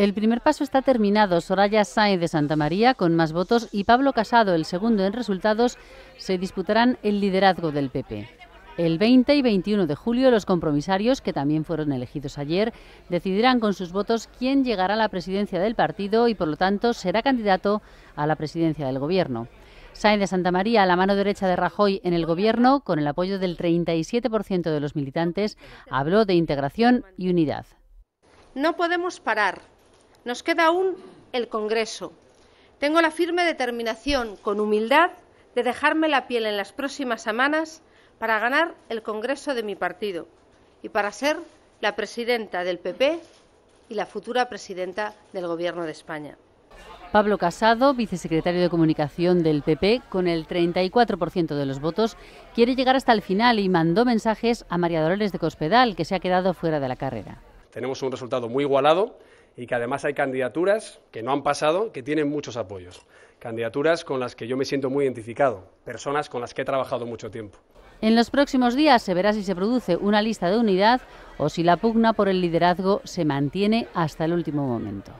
El primer paso está terminado. Soraya Sáenz de Santa María con más votos y Pablo Casado, el segundo en resultados, se disputarán el liderazgo del PP. El 20 y 21 de julio los compromisarios, que también fueron elegidos ayer, decidirán con sus votos quién llegará a la presidencia del partido y por lo tanto será candidato a la presidencia del gobierno. Sáenz de Santa María, a la mano derecha de Rajoy en el gobierno, con el apoyo del 37% de los militantes, habló de integración y unidad. No podemos parar nos queda aún el Congreso. Tengo la firme determinación, con humildad, de dejarme la piel en las próximas semanas para ganar el Congreso de mi partido y para ser la presidenta del PP y la futura presidenta del Gobierno de España. Pablo Casado, vicesecretario de Comunicación del PP, con el 34% de los votos, quiere llegar hasta el final y mandó mensajes a María Dolores de Cospedal, que se ha quedado fuera de la carrera tenemos un resultado muy igualado y que además hay candidaturas que no han pasado, que tienen muchos apoyos. Candidaturas con las que yo me siento muy identificado, personas con las que he trabajado mucho tiempo. En los próximos días se verá si se produce una lista de unidad o si la pugna por el liderazgo se mantiene hasta el último momento.